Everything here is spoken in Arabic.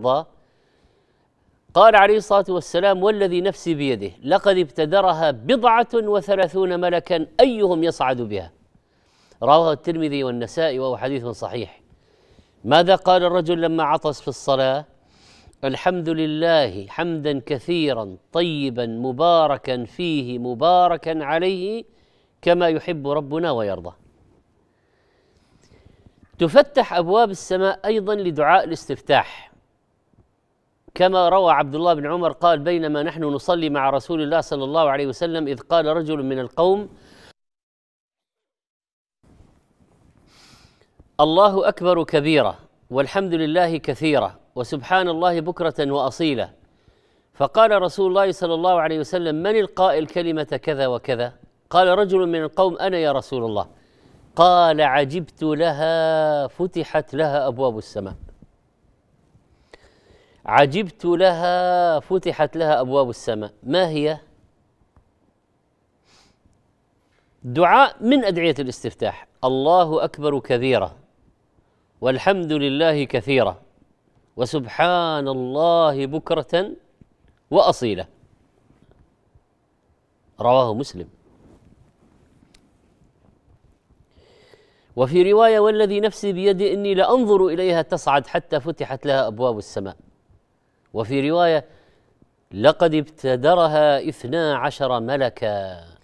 الله قال عليه الصلاة والسلام والذي نفسي بيده لقد ابتدرها بضعة وثلاثون ملكا أيهم يصعد بها رواه الترمذي والنسائي وهو حديث صحيح ماذا قال الرجل لما عطس في الصلاة الحمد لله حمدا كثيرا طيبا مباركا فيه مباركا عليه كما يحب ربنا ويرضى تفتح أبواب السماء أيضا لدعاء الاستفتاح كما روى عبد الله بن عمر قال بينما نحن نصلي مع رسول الله صلى الله عليه وسلم إذ قال رجل من القوم الله أكبر كبيرة والحمد لله كثيرة وسبحان الله بكرة وأصيلة فقال رسول الله صلى الله عليه وسلم من القائل كلمة كذا وكذا قال رجل من القوم أنا يا رسول الله قال عجبت لها فتحت لها أبواب السماء عجبت لها فتحت لها ابواب السماء ما هي دعاء من ادعيه الاستفتاح الله اكبر كبيرا والحمد لله كثيرا وسبحان الله بكره واصيله رواه مسلم وفي روايه والذي نفسي بيدي اني لانظر اليها تصعد حتى فتحت لها ابواب السماء وفي روايه لقد ابتدرها اثنا عشر ملكا